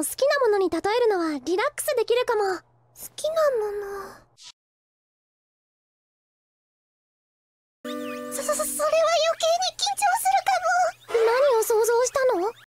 を好きなものに例えるのはリラックスできるかも好きなものそそそそれは